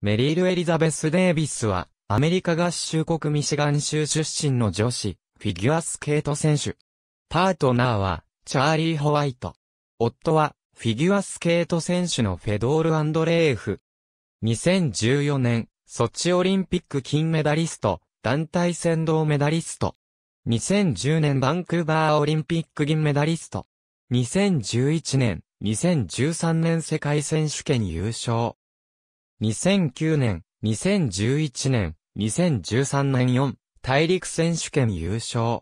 メリール・エリザベス・デイビスは、アメリカ合衆国ミシガン州出身の女子、フィギュアスケート選手。パートナーは、チャーリー・ホワイト。夫は、フィギュアスケート選手のフェドール・アンドレーフ。2014年、ソチオリンピック金メダリスト、団体戦銅メダリスト。2010年バンクーバーオリンピック銀メダリスト。2011年、2013年世界選手権優勝。2009年、2011年、2013年4、大陸選手権優勝。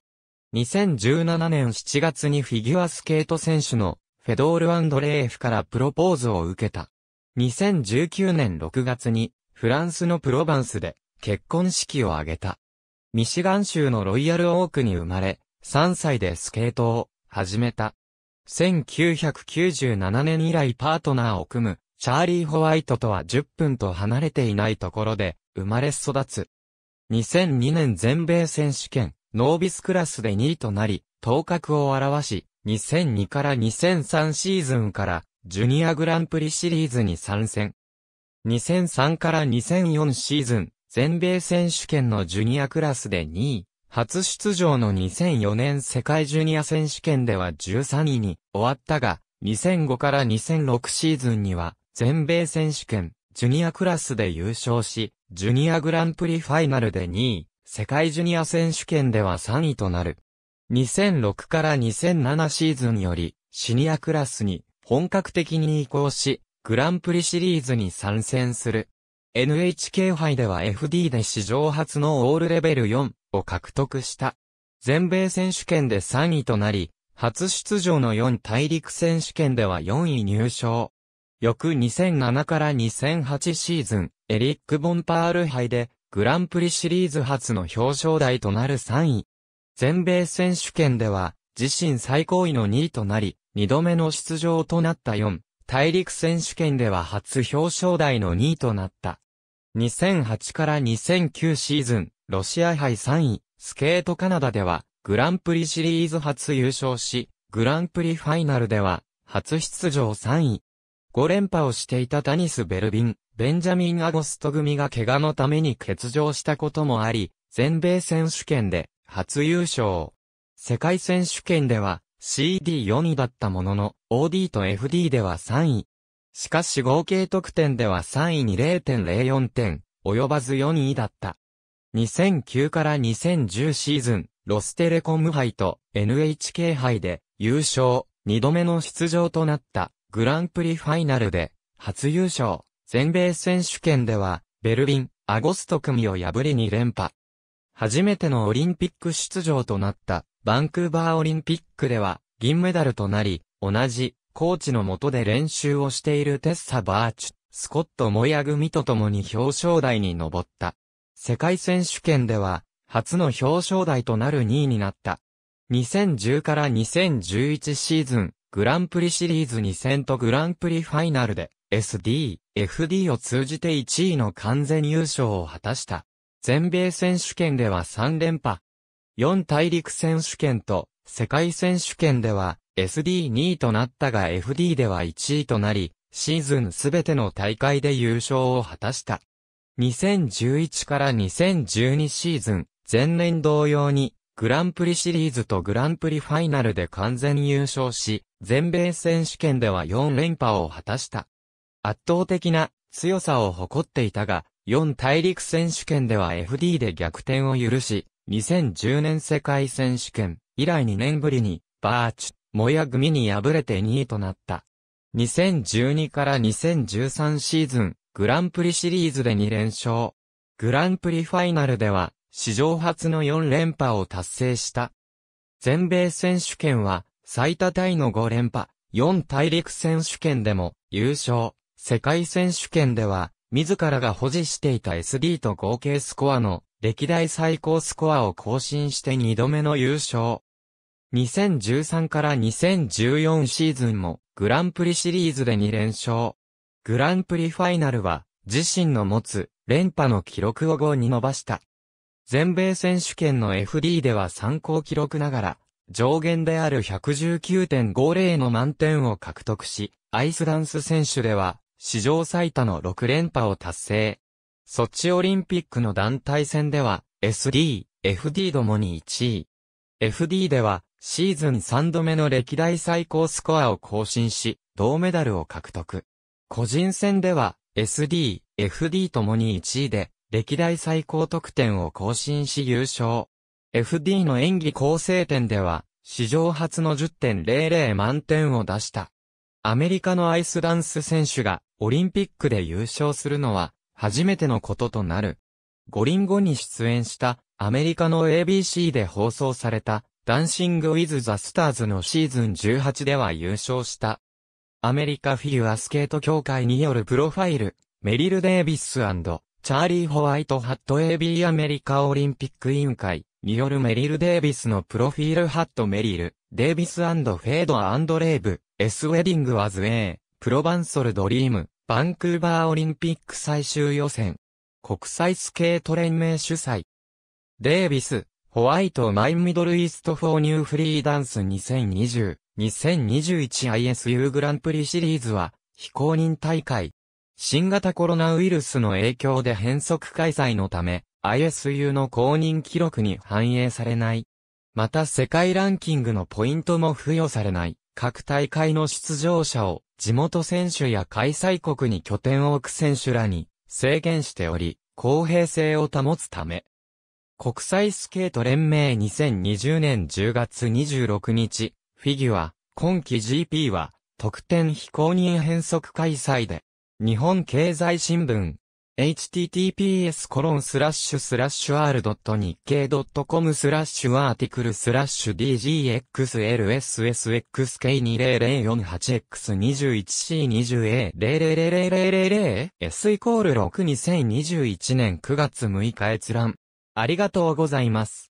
2017年7月にフィギュアスケート選手のフェドール・アンドレーフからプロポーズを受けた。2019年6月にフランスのプロバンスで結婚式を挙げた。ミシガン州のロイヤル・オークに生まれ、3歳でスケートを始めた。1997年以来パートナーを組むチャーリー・ホワイトとは10分と離れていないところで生まれ育つ。2002年全米選手権、ノービスクラスで2位となり、頭角を現し、2002から2003シーズンから、ジュニアグランプリシリーズに参戦。2003から2004シーズン、全米選手権のジュニアクラスで2位、初出場の2004年世界ジュニア選手権では13位に終わったが、2005から2006シーズンには全米選手権、ジュニアクラスで優勝し、ジュニアグランプリファイナルで2位、世界ジュニア選手権では3位となる。2006から2007シーズンより、シニアクラスに本格的に移行し、グランプリシリーズに参戦する。NHK 杯では FD で史上初のオールレベル4を獲得した。全米選手権で3位となり、初出場の4大陸選手権では4位入賞。翌2007から2008シーズン、エリック・ボンパール杯で、グランプリシリーズ初の表彰台となる3位。全米選手権では、自身最高位の2位となり、2度目の出場となった4、大陸選手権では初表彰台の2位となった。2008から2009シーズン、ロシア杯3位、スケートカナダでは、グランプリシリーズ初優勝し、グランプリファイナルでは、初出場3位。5連覇をしていたダニス・ベルビン、ベンジャミン・アゴスト組が怪我のために欠場したこともあり、全米選手権で初優勝。世界選手権では CD4 位だったものの、OD と FD では3位。しかし合計得点では3位に0.04点、及ばず4位だった。2009から2010シーズン、ロステレコム杯と NHK 杯で優勝、2度目の出場となった。グランプリファイナルで、初優勝。全米選手権では、ベルリン、アゴスト組を破り2連覇。初めてのオリンピック出場となった、バンクーバーオリンピックでは、銀メダルとなり、同じ、コーチの下で練習をしているテッサ・バーチュ、スコット・モヤ組と共に表彰台に上った。世界選手権では、初の表彰台となる2位になった。2010から2011シーズン、グランプリシリーズ2戦とグランプリファイナルで SD、FD を通じて1位の完全優勝を果たした。全米選手権では3連覇。4大陸選手権と世界選手権では SD2 位となったが FD では1位となり、シーズンすべての大会で優勝を果たした。2011から2012シーズン、前年同様にグランプリシリーズとグランプリファイナルで完全優勝し、全米選手権では4連覇を果たした。圧倒的な強さを誇っていたが、4大陸選手権では FD で逆転を許し、2010年世界選手権以来2年ぶりに、バーチ、モヤ組に敗れて2位となった。2012から2013シーズン、グランプリシリーズで2連勝。グランプリファイナルでは、史上初の4連覇を達成した。全米選手権は、最多タイの5連覇、4大陸選手権でも優勝。世界選手権では、自らが保持していた SD と合計スコアの歴代最高スコアを更新して2度目の優勝。2013から2014シーズンもグランプリシリーズで2連勝。グランプリファイナルは自身の持つ連覇の記録を5に伸ばした。全米選手権の FD では参考記録ながら、上限である119.50の満点を獲得し、アイスダンス選手では、史上最多の6連覇を達成。ソチオリンピックの団体戦では、SD、FD ともに1位。FD では、シーズン3度目の歴代最高スコアを更新し、銅メダルを獲得。個人戦では、SD、FD ともに1位で、歴代最高得点を更新し優勝。FD の演技構成点では、史上初の10.00満点を出した。アメリカのアイスダンス選手がオリンピックで優勝するのは初めてのこととなる。五輪後に出演したアメリカの ABC で放送されたダンシング・ウィズ・ザ・スターズのシーズン18では優勝した。アメリカフィギュアスケート協会によるプロファイル、メリル・デイビスチャーリー・ホワイトハット AB アメリカオリンピック委員会によるメリル・デイビスのプロフィールハットメリル、デイビスフェードレーブ、S ウェディングアズ A、プロバンソルドリーム、バンクーバーオリンピック最終予選。国際スケート連盟主催。デイビス、ホワイトマイミドルイーストフォーニューフリーダンス2020、2021ISU グランプリシリーズは、非公認大会、新型コロナウイルスの影響で変則開催のため、ISU の公認記録に反映されない。また世界ランキングのポイントも付与されない。各大会の出場者を地元選手や開催国に拠点を置く選手らに制限しており、公平性を保つため。国際スケート連盟2020年10月26日、フィギュア、今季 GP は、特典非公認変則開催で、日本経済新聞 https://r. 日経 .com スラッシュアーティクルスラッシュ d g x l s s x k 2 0 0 4 8 x 2 1 c 2 0 a 0 0 0 0 0 0 s イコール62021年9月6日閲覧。ありがとうございます。